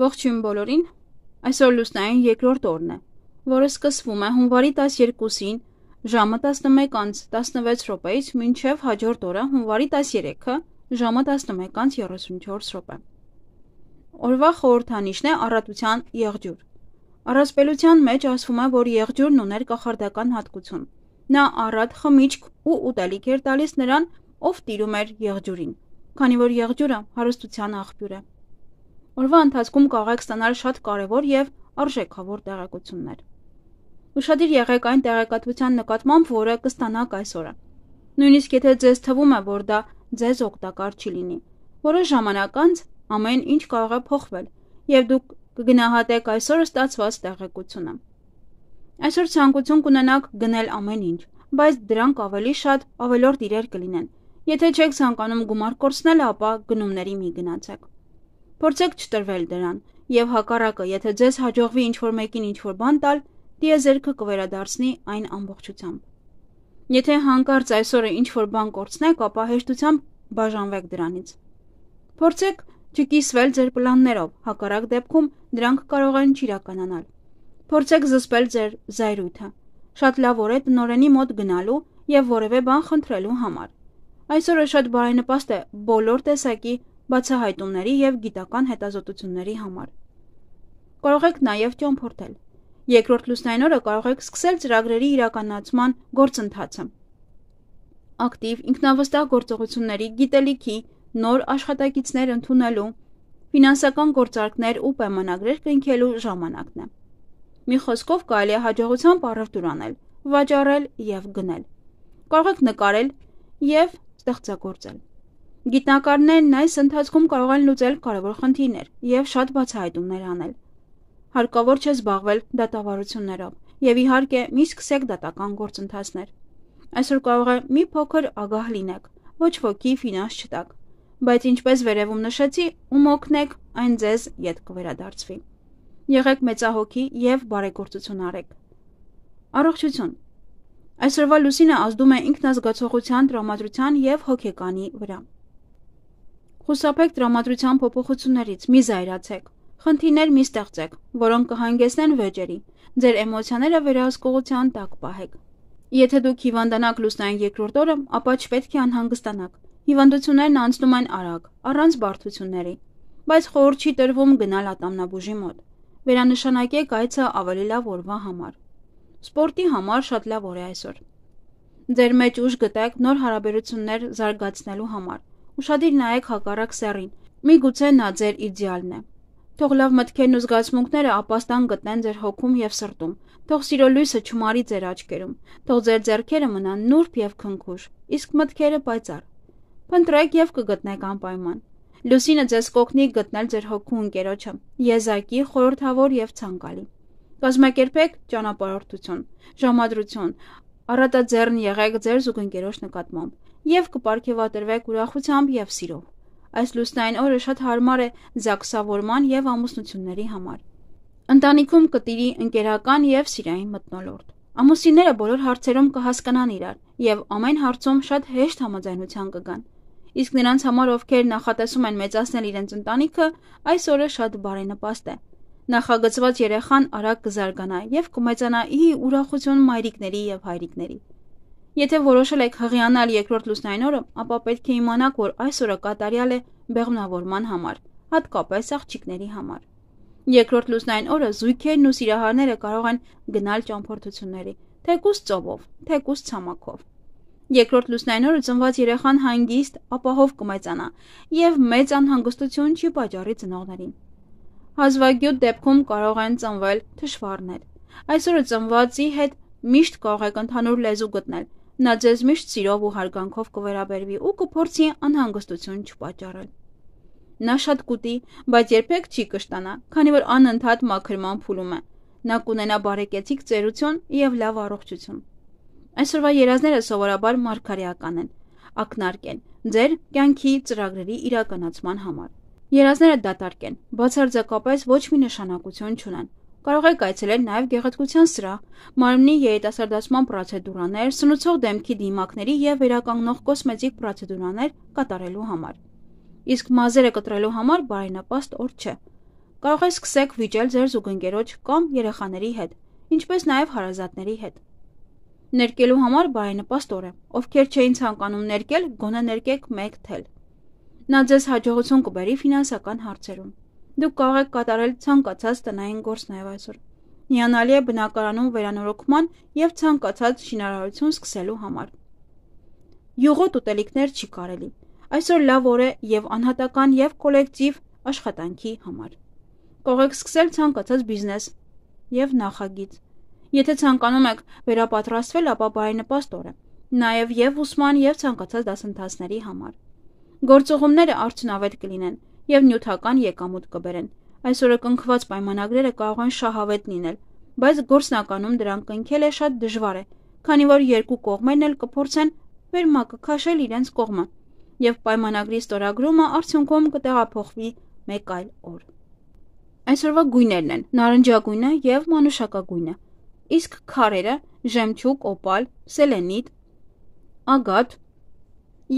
Ողջույն բոլորին։ Այսօր լուսնային երկրորդ օրն է, որը սկսվում է հունվարի 12-ին ժամը 11:16 րոպեից մինչև հաջորդ օրը հունվարի 13-ը ժամը 11:34 րոպե։ Օրվա խորհրդանիշն է առատության եղջյուր։ Առասպելության մեջ ասվում է, որ եղջյուրն ուներ կախարդական հատկություն։ Նա առատ խմիչք ու ուտելիք էր տալիս նրան, ով տիրում էր եղջյուրին, քանի որ եղջյուրը հարստության աղբյուր է։ եղ Օրվա ընթացքում կարող եք ստանալ շատ կարևոր եւ արժեքավոր տեղեկություններ։ Ուշադիր եղեք այն տեղեկատվության նկատմամբ, որը կստանաք այսօրը։ Նույնիսկ եթե ձեզ թվում է, որ դա ձեզ օգտակար չի լինի, որոշ ժամանակ անց ամեն ինչ կարող է փոխվել եւ դուք կգնահատեք այսօր ստացված տեղեկությունը։ Այսօր ցանկություն կունենաք գնել ամեն ինչ, բայց դրանք ավելի շատ ավելորդ իրեր կլինեն։ Եթե չեք ցանկանում գումար կորցնել, ապա գնումների մի գնացեք։ Փորձեք չտրվել դրան, եւ հակառակը, եթե ձեզ հաջողվի ինչ-որ մեկին ինչ-որ բան տալ, դիեզերքը կվերադարձնի այն ամբողջությամբ։ Եթե հանկարծ այսօրը ինչ-որ բան կորցնեք, ապա հեշտությամբ բաժանվեք դրանից։ Փորձեք չկիսվել ձեր պլաններով, հակառակ դեպքում դրանք կարող են չիրականանալ։ Փորձեք զսպել ձեր զայրույթը։ Շատ լավ օր է տնորենի մոտ գնալու եւ որևէ բան խնդրելու համար։ Այսօրը շատ բարենպաստ է բոլոր տեսակի բացահայտումների եւ գիտական հետազոտությունների համար։ Կարող եք նաեւ ճամփորդել։ Երկրորդ լուսնային օրը կարող եք սկսել ծրագրերի իրականացման գործընթացը։ Ակտիվ ինքնավստահ գործողությունների գիտելիքի նոր աշխատակիցներ ընդունելու, ֆինանսական գործարքներ ու պայմանագրեր կնքելու ժամանակն է։ Մի խոսքով կարելի է հաջողությամբ առևտուր անել, վաճառել եւ գնել։ Կարող եք նկարել եւ ստեղծագործել։ Գիտնականներն այս ընթացքում կարող են լուծել կարևոր խնդիրներ եւ շատ բացահայտումներ անել։ Հարկավոր չէ զբաղվել դատավարություններով եւ իհարկե մի սկսեք դատական գործընթացներ։ Այսօր կարող է մի փոքր ագահ լինեք, ոչ ոքի ֆինանս չտակ, բայց ինչպես վերևում նշեցի, ում օգնեք, այն ձեզ յետ կվերադարձվի։ Եղեք մեծահոգի եւ բարեգործություն արեք։ Առողջություն։ Այսօրվա լուսինը ազդում է ինքնազգացողության, տրամադրության եւ հոգեկանի վրա։ Խուսափեք տրամադրության փոփոխություններից, մի զայրացեք։ Խնդիրներ մի ստեղծեք, որոնք կհանգեցնեն վեճերի։ Ձեր էմոցիաները վերահսկողության տակ պահեք։ Եթե դուք հիվանդանաք լուսնային երկրորդ օրը, ապա չպետք է անհանգստանաք։ Հիվանդություններն անցնում են արագ, առանց բարդությունների, բայց խորհուրդ չի տրվում գնալ ատամնաբուժի մոտ։ Վերանշանակեք այցը ավելի լավ օրվա համար։ Սպորտի համար շատ լավ օր է այսօր։ Ձեր մեջ ուժ գտեք նոր հարաբերություններ զարգացնելու համար Ուշադիր նայեք հակառակ սեռին։ Մի գուցե նա ձեր իդեալն է։ Թող լավ մտքերն ու զգացմունքները ապաստան գտնեն ձեր հոգում եւ սրտում։ Թող սիրո լույսը չմարի ձեր աչքերում։ Թող ձեր ձեռքերը մնան նուրբ եւ քնքուշ, իսկ մտքերը պայծառ։ Փնտրեք եւ կգտնեք անպայման։ Լուսինը ձեզ կօգնի գտնել ձեր հոգու ընկերոջը՝ եզակի, խորհրդավոր եւ ցանկալի։ Կազմակերպեք ճանապարհորդություն, ժամադրություն, առատաձեռն եղեք ձեր զուգընկերոջ նկատմամբ եւ կպարգեւատրվեք ուրախությամբ եւ սիրով։ Այս լուսնային օրը շատ հարմար է զակսավորման եւ ամուսնությունների համար։ Ընտանիքում կտիրի ընկերական եւ սիրային մտնոլորտ։ Ամուսինները բոլոր հարցերում կհասկանան իրար եւ ամեն հարցում շատ հեշտ համաձայնության կգան։ Իսկ նրանց համար, ովքեր նախատեսում են մեծացնել իրենց ընտանիքը, այս օրը շատ բարենպաստ է։ Նախագծված երեխան արագ կզարգանա եւ կմեծանա ի ուրախություն մայրիկների եւ հայրիկների։ Եթե որոշել եք հղիանալ երկրորդ լուսնային օրը, ապա պետք է իմանաք, որ այս օրը կատարյալ է բեղմնավորման համար, հատկապես աղջիկների համար։ Երկրորդ լուսնային օրը զույգերն ու սիրահարները կարող են գնալ ճամփորդությունների, թեկուս ծովով, թեկուս ցամաքով։ Երկրորդ լուսնային օրը ծնված երեխան հանգիստ, ապահով կմեծանա եւ մեծ անհանգստություն չի պատճառի ծնողներին։ Հազվագյուտ դեպքում կարող են ծնվել թշվառներ։ Այսօրը ծնվածի հետ միշտ կարող եք ընդհանուր լեզու գտնել, Նա ձեզ միշտ սիրով ու հարգանքով կվերաբերվի ու կփորձի անհանգստություն չպաճառել։ Նա շատ կուտի, բայց երբեք չի կշտանա, քանի որ անընդհատ մաքրման փուլում է։ Նա կունենա բարեկեցիկ ծերություն եւ լավ առողջություն։ Այսօրվա երազները սովորաբար մարգարեական են, ակնարկ են, ձեր կյանքի ծրագրերի իրականացման համար։ Երազները դատարկ են, բացարձակապես ոչ մի նշանակություն չունեն, Կարող եք այցելել նաև գեղեցկության սրահ, մարմնի երիտասարդացման պրոցեդուրաներ, սնուցող դեմքի դիմակների եւ վերականգնող կոսմետիկ պրոցեդուրաներ կատարելու համար։ Իսկ մազերը կտրելու համար բարենապաստ օր չէ։ Կարող եք սկսեք վիճել ձեր զուգընկերոջ կամ երեխաների հետ, ինչպես նաև հարազատների հետ։ Ներկելու համար բարենպաստ օր է։ Ովքեր չէին ցանկանում ներկել, գոնե ներկեք մեկ թել։ Նա ձեզ հաջողություն կբերի ֆինանսական հարցերում։ Դուք կարող եք կատարել ցանկացած տնային գործ նաև այսօր։ Միանալի է բնակարանում վերանորոգման եւ ցանկացած շինարարություն սկսելու համար։ Յուղոտ ուտելիքներ չի կարելի։ Այսօր լավ օր է եւ անհատական եւ կոլեկտիվ աշխատանքի համար։ Կարող եք սկսել ցանկացած բիզնես եւ նախագիծ։ Եթե ցանկանում եք վերապատրաստվել, ապա բարենպաստ օր է։ Նաեւ եւ ուսման եւ ցանկացած դասընթացների համար։ Գործողումները արդյունավետ կլինեն եւ նյութական եկամուտ կբերեն։ Այսօրը կնքված պայմանագրերը կարող են շահավետ լինել, բայց գործնականում դրանք կնքելը շատ դժվար է, քանի որ երկու կողմերն էլ կփորձեն վերմակը քաշել իրենց կողմը, եւ պայմանագրի ստորագրումը արդյունքում կտեղափոխվի մեկ այլ օր։ Այսօրվա գույներն են՝ նարնջագույնը եւ մանուշակագույնը։ Իսկ քարերը՝ ժեմչուկ, օպալ, սելենիտ, ագատ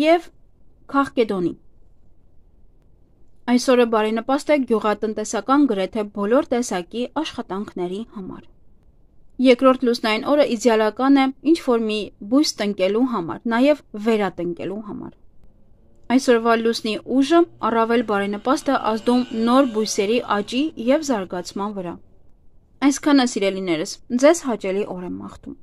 եւ քաղկեդոնի։ Այսօրը բարենպաստ է գյուղատնտեսական գրեթե բոլոր տեսակի աշխատանքների համար։ Երկրորդ լուսնային օրը իդեալական է ինչ որ մի բույս տնկելու համար, նաև վերատնկելու համար։ Այսօրվա լուսնի ուժը առավել բարենպաստ է ազդում նոր բույսերի աճի եւ զարգացման վրա։ Այսքանը սիրելիներս, ձեզ հաճելի օր եմ մաղթում։